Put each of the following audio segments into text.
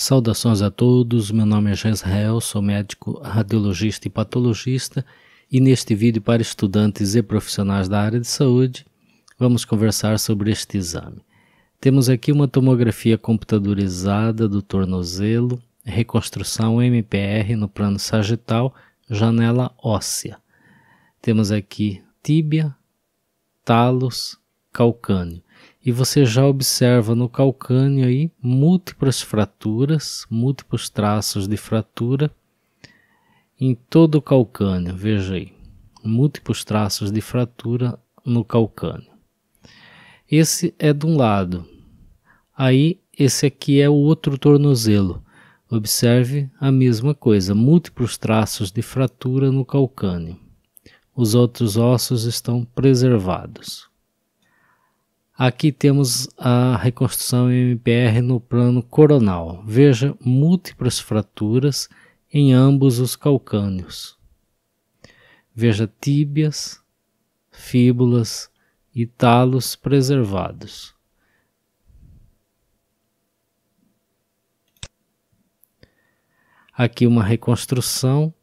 Saudações a todos, meu nome é Jezreel, sou médico radiologista e patologista e neste vídeo para estudantes e profissionais da área de saúde vamos conversar sobre este exame. Temos aqui uma tomografia computadorizada do tornozelo, reconstrução MPR no plano sagital, janela óssea. Temos aqui tíbia, talos, calcâneo e você já observa no calcânio aí múltiplas fraturas, múltiplos traços de fratura em todo o calcânio, veja aí, múltiplos traços de fratura no calcânio. Esse é de um lado. Aí esse aqui é o outro tornozelo. Observe a mesma coisa, múltiplos traços de fratura no calcânio. Os outros ossos estão preservados. Aqui temos a reconstrução MPR no plano coronal. Veja múltiplas fraturas em ambos os calcâneos. Veja tíbias, fíbulas e talos preservados. Aqui uma reconstrução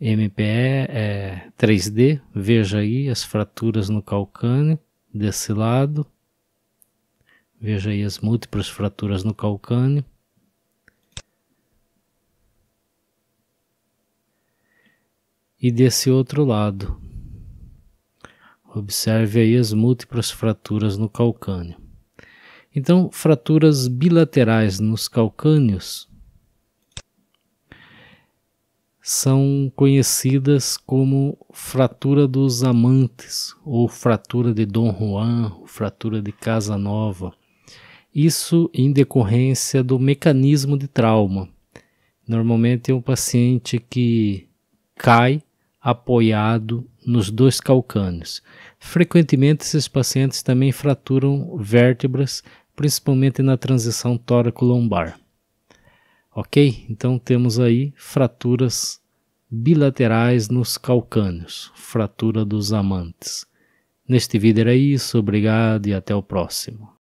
MPE é, 3D, veja aí as fraturas no calcâneo desse lado. Veja aí as múltiplas fraturas no calcânio. E desse outro lado. Observe aí as múltiplas fraturas no calcânio. Então, fraturas bilaterais nos calcâneos são conhecidas como fratura dos amantes, ou fratura de Dom Juan, fratura de Casanova. Isso em decorrência do mecanismo de trauma. Normalmente é um paciente que cai apoiado nos dois calcâneos. Frequentemente esses pacientes também fraturam vértebras, principalmente na transição tóraco-lombar. Ok? Então temos aí fraturas bilaterais nos calcâneos, fratura dos amantes. Neste vídeo era isso, obrigado e até o próximo.